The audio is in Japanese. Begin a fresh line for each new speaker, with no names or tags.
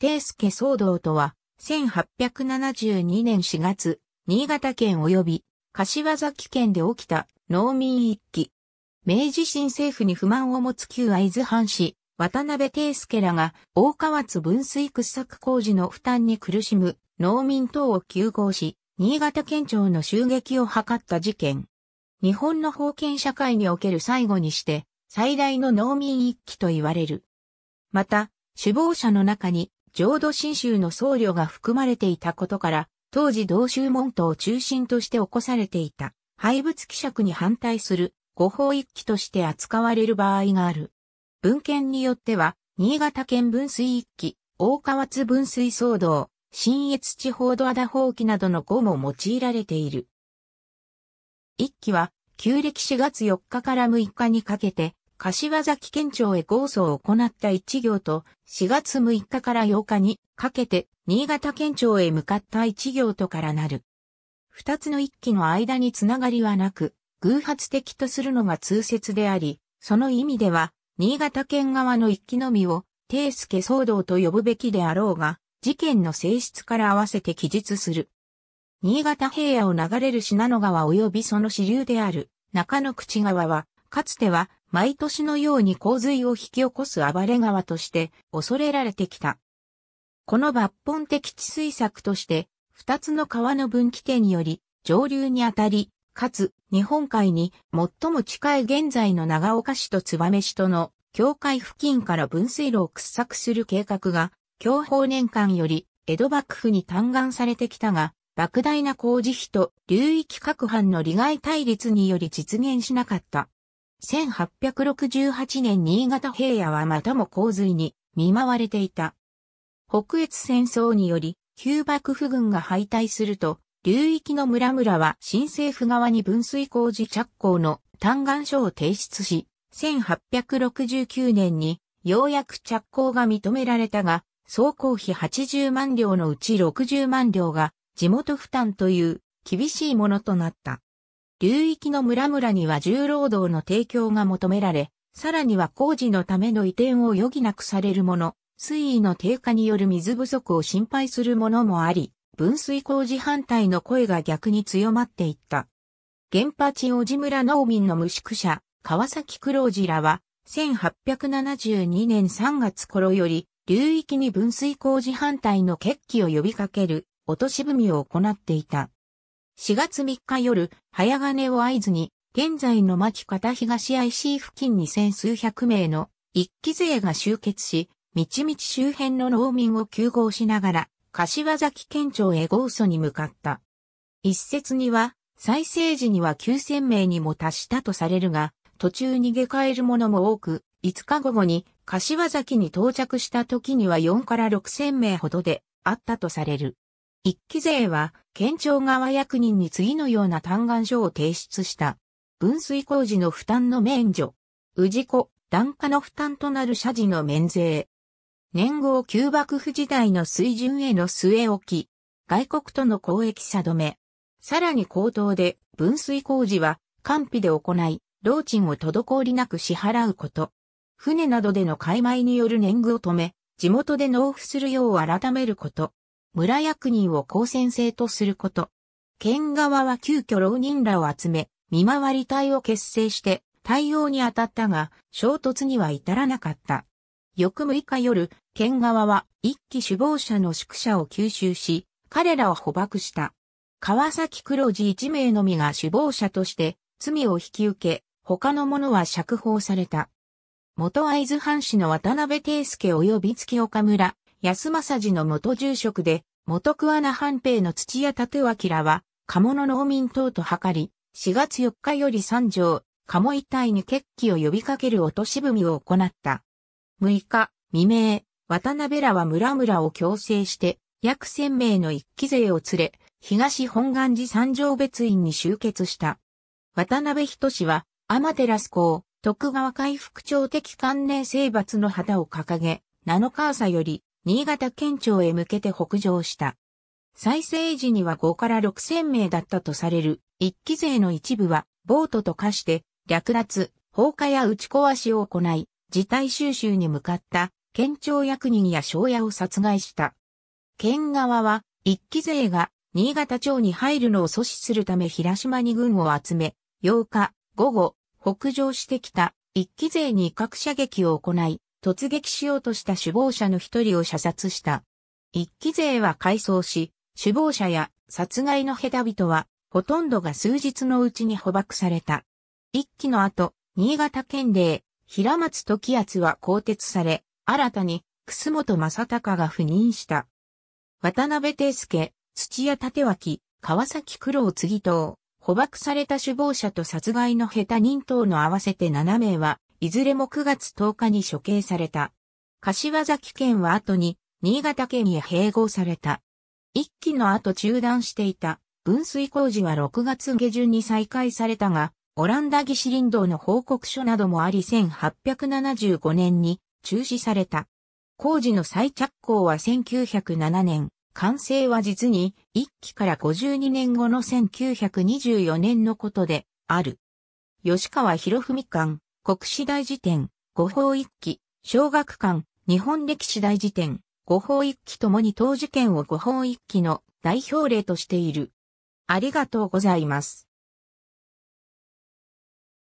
定助騒動とは、1872年4月、新潟県及び柏崎県で起きた農民一揆。明治新政府に不満を持つ旧合図藩士、渡辺定助らが大川津分水掘削工事の負担に苦しむ農民等を休合し、新潟県庁の襲撃を図った事件。日本の封建社会における最後にして、最大の農民一揆と言われる。また、首謀者の中に浄土真宗の僧侶が含まれていたことから、当時同州門徒を中心として起こされていた、廃仏希釈に反対する、誤報一揆として扱われる場合がある。文献によっては、新潟県分水一揆、大川津分水騒動、新越地方土和田放棄などの語も用いられている。一揆は、旧暦4月4日から6日にかけて、柏崎県庁へ合奏を行った一行と、4月6日から8日にかけて、新潟県庁へ向かった一行とからなる。二つの一期の間につながりはなく、偶発的とするのが通説であり、その意味では、新潟県側の一期のみを、定助騒動と呼ぶべきであろうが、事件の性質から合わせて記述する。新潟平野を流れる信濃川及びその支流である中野口川は、かつては毎年のように洪水を引き起こす暴れ川として恐れられてきた。この抜本的治水策として、二つの川の分岐点により、上流にあたり、かつ、日本海に最も近い現在の長岡市と燕市との境界付近から分水路を掘削する計画が、享保年間より江戸幕府に嘆願されてきたが、莫大な工事費と流域各藩の利害対立により実現しなかった。1868年新潟平野はまたも洪水に見舞われていた。北越戦争により、旧幕府軍が敗退すると、流域の村々は新政府側に分水工事着工の嘆願書を提出し、1869年にようやく着工が認められたが、総工費80万両のうち60万両が地元負担という厳しいものとなった。流域の村々には重労働の提供が求められ、さらには工事のための移転を余儀なくされるもの、水位の低下による水不足を心配するものもあり、分水工事反対の声が逆に強まっていった。原発王子村農民の無宿舎、川崎九郎次らは、1872年3月頃より、流域に分水工事反対の決起を呼びかける、落とし踏みを行っていた。4月3日夜、早金を合図に、現在の牧方東 IC 付近に千数百名の一騎勢が集結し、道々周辺の農民を休合しながら、柏崎県庁へ豪訴に向かった。一説には、再生時には9000名にも達したとされるが、途中逃げ帰る者も多く、5日午後に柏崎に到着した時には4から6000名ほどであったとされる。一期税は、県庁側役人に次のような嘆願書を提出した。分水工事の負担の免除。治子、檀家の負担となる社事の免税。年号旧幕府時代の水準への据え置き。外国との交易者止め。さらに口頭で、分水工事は、官費で行い、労賃を滞りなく支払うこと。船などでの買いによる年貢を止め、地元で納付するよう改めること。村役人を公選制とすること。県側は急遽浪人らを集め、見回り隊を結成して対応に当たったが、衝突には至らなかった。翌6日夜、県側は一期首謀者の宿舎を吸収し、彼らを捕獲した。川崎黒字一名のみが首謀者として罪を引き受け、他の者は釈放された。元会津藩士の渡辺定介及び月岡村、安政寺の元住職で、元桑名藩兵の土屋立脇らは、鴨の農民等と図り、4月4日より三条、鴨一帯に決起を呼びかける落とし踏を行った。6日、未明、渡辺らは村々を強制して、約千名の一期勢を連れ、東本願寺三条別院に集結した。渡辺人氏は、天照公、徳川回復長的関連征伐の旗を掲げ、7日朝より、新潟県庁へ向けて北上した。再生時には5から6千名だったとされる一期勢の一部は、ボートと化して、略奪、放火や打ち壊しを行い、事態収集に向かった県庁役人や庄屋を殺害した。県側は、一期勢が新潟町に入るのを阻止するため平島に軍を集め、8日午後、北上してきた一期勢に各射撃を行い、突撃しようとした首謀者の一人を射殺した。一期勢は改装し、首謀者や殺害の下手人は、ほとんどが数日のうちに捕獲された。一期の後、新潟県令、平松時厚は更迭され、新たに、楠本正隆が赴任した。渡辺定介、土屋立脇、川崎九郎継等、捕獲された首謀者と殺害の下手人等の合わせて7名は、いずれも9月10日に処刑された。柏崎県は後に新潟県へ併合された。一期の後中断していた分水工事は6月下旬に再開されたが、オランダ義士林道の報告書などもあり1875年に中止された。工事の再着工は1907年、完成は実に一期から52年後の1924年のことである。吉川博文館、国史大辞典、五法一揆、小学館、日本歴史大辞典、五法一揆ともに当事件を五法一揆の代表例としている。ありがとうございます。